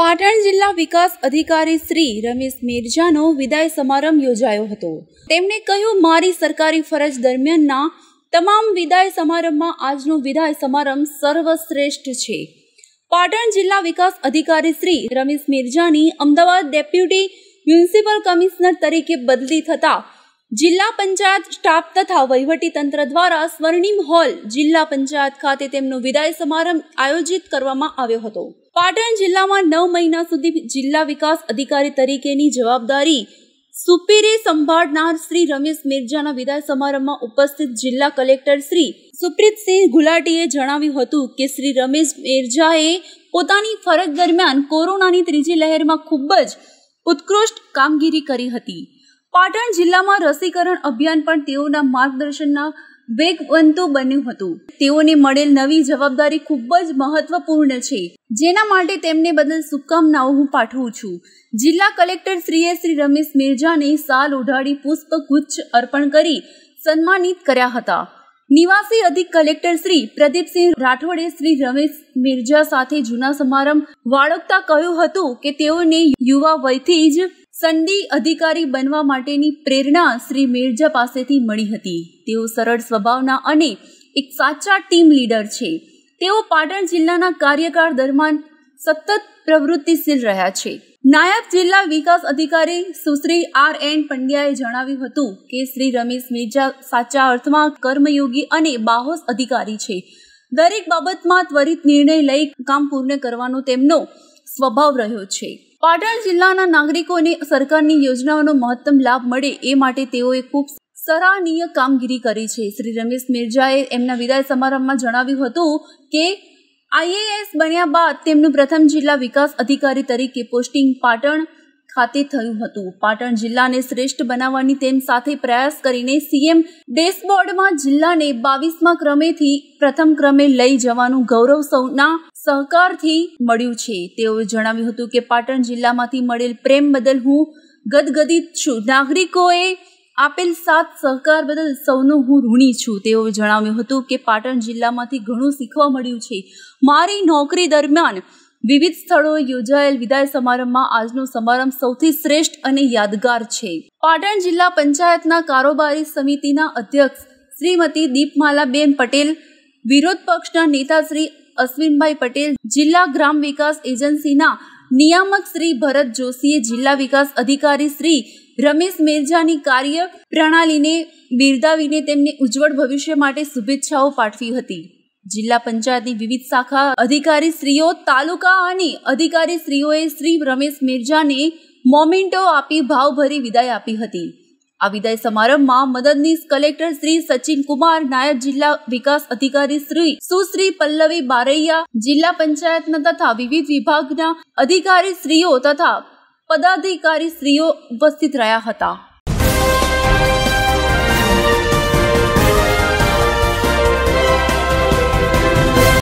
પાટણ જિલ્લા વિકાસ અધિકારી શ્રી રમેશ મેરજાનો વિદાય સમારંભ યોજાયો હતો તેમણે કહ્યું મારી સરકારી ફરજ દરમિયાનના તમામ વિદાય સમારંભમાં આજનો વિદાય સમારંભ સર્વશ્રેષ્ઠ છે પાટણ જિલ્લા વિકાસ અધિકારી શ્રી રમેશ મેરજાની અમદાવાદ ડેપ્યુટી મ્યુનિસિપલ કમિશનર તરીકે બદલી થતાં જિલ્લા પંચાયત સ્ટાફ તથા વહીવટી તંત્ર દ્વારા સ્વર્ણિમ હોલ જિલ્લા પંચાયત ખાતે તેમનો વિદાય સમારંભ આયોજિત કરવામાં આવ્યો હતો પાટણ જિલ્લામાં નવ મહિના સુધી જિલ્લા વિકાસ અધિકારી તરીકેની જવાબદારી સુપેરે સંભાળનાર શ્રી રમેશ મિર્જાના વિદાય સમારંભમાં ઉપસ્થિત જિલ્લા કલેક્ટર શ્રી સુપ્રીતસિંહ ગુલાટીએ જણાવ્યું હતું કે શ્રી રમેશ મિર્જાએ પોતાની ફરજ દરમિયાન કોરોનાની ત્રીજી લહેરમાં ખૂબ જ ઉત્કૃષ્ટ કામગીરી કરી હતી પાટણ જિલ્લામાં રસીકરણ અભિયાન પણ તેઓના માર્ગદર્શનના વેગવંતો બન્યું હતું તેઓને મળેલ નવી જવાબદારી ખૂબ જ મહત્વપૂર્ણ છે જેના માટે તેમને બદલ શુભકામનાઓ હું પાઠવું છું જિલ્લા કલેક્ટર શ્રીએ શ્રી રમેશ મિર્જાને સાલ ઓઢાડી પુષ્પગુચ્છ અર્પણ કરી સન્માનિત કર્યા હતા નિવાસી અધિક કલેક્ટર શ્રી પ્રદીપસિંહ રાઠોડે શ્રી રમેશ મિર્જા સાથે જૂના સમારંભ વાળકતા કહ્યું હતું કે તેઓને યુવા વયથી જ સંડી અધિકારી બનવા માટેની પ્રેરણા શ્રી મેરજા પાસેથી મળી હતી તેઓ સરળ સ્વભાવના અને એક સાચા ટીમ લીડર છે તેઓ પાટણ જિલ્લાના કાર્યકાળ દરમિયાન સતત પ્રવૃત્તિશીલ રહ્યા છે નાયબ જિલ્લા વિકાસ અધિકારી સુશ્રી આર એન પંડ્યાએ જણાવ્યું હતું કે શ્રી રમેશ મિર્જા સાચા અર્થમાં કર્મયોગી અને બાહોશ અધિકારી છે દરેક બાબતમાં ત્વરિત નિર્ણય લઈ કામ પૂર્ણ કરવાનો તેમનો સ્વભાવ રહ્યો છે પાટણ જિલ્લાના નાગરિકોને સરકારની યોજનાઓનો મહત્તમ લાભ મળે એ માટે તેઓએ ખૂબ સરાહનીય કામગીરી કરી છે શ્રી રમેશ મિર્જાએ એમના વિદાય સમારંભમાં જણાવ્યું હતું કે આઈએએસ બન્યા બાદ તેમનું પ્રથમ જિલ્લા વિકાસ અધિકારી તરીકે પોસ્ટિંગ પાટણ ખાતે થયું હતું પાટણ જિલ્લાને શ્રેષ્ઠ બનાવવાની તેમ સાથે પ્રયાસ કરીને સીએમ ડેશબોર્ડમાં જિલ્લાને બાવીસમાં ક્રમેથી પ્રથમ ક્રમે લઈ જવાનું ગૌરવ સૌના સહકારથી મળ્યું છે તેઓએ જણાવ્યું હતું કે પાટણ જિલ્લામાંથી મળેલ પ્રેમ બદલ હું ગદગદિત છું નાગરિકોએ આપેલ સાત સહકાર બદલ સૌનો હું ઋણી છું તેઓએ જણાવ્યું હતું કે પાટણ જિલ્લામાંથી ઘણું શીખવા મળ્યું છે મારી નોકરી દરમિયાન વિવિધ સ્થળોએ યોજાયેલ વિદાય સમારંભમાં આજનો સમારંભ સૌથી શ્રેષ્ઠ અને યાદગાર છે પાટણ જિલ્લા પંચાયતના કારોબારી સમિતિના અધ્યક્ષ શ્રીમતી દીપમાલાબેન પટેલ વિરોધ પક્ષના નેતા શ્રી અશ્વિનભાઈ પટેલ જિલ્લા ગ્રામ વિકાસ એજન્સીના નિયામક શ્રી ભરત જોશીએ જિલ્લા વિકાસ અધિકારી શ્રી રમેશ મેરજાની કાર્ય પ્રણાલીને બિરદાવીને તેમને ઉજ્જવળ ભવિષ્ય માટે શુભેચ્છાઓ પાઠવી હતી જિલ્લા પંચાયતની વિવિધ શાખા અધિકારી સ્ત્રીઓ તાલુકા અને અધિકારી સ્ત્રીઓએ શ્રી રમેશ મિર્જાને મોમેન્ટો આપી ભાવભરી વિદાય આપી હતી આ વિદાય સમારંભમાં મદદનીશ કલેક્ટર શ્રી સચિન કુમાર નાયબ જિલ્લા વિકાસ અધિકારી શ્રી સુશ્રી પલ્લવી બારૈયા જિલ્લા પંચાયતના તથા વિવિધ વિભાગના અધિકારી સ્ત્રીઓ તથા પદાધિકારી સ્ત્રીઓ ઉપસ્થિત રહ્યા હતા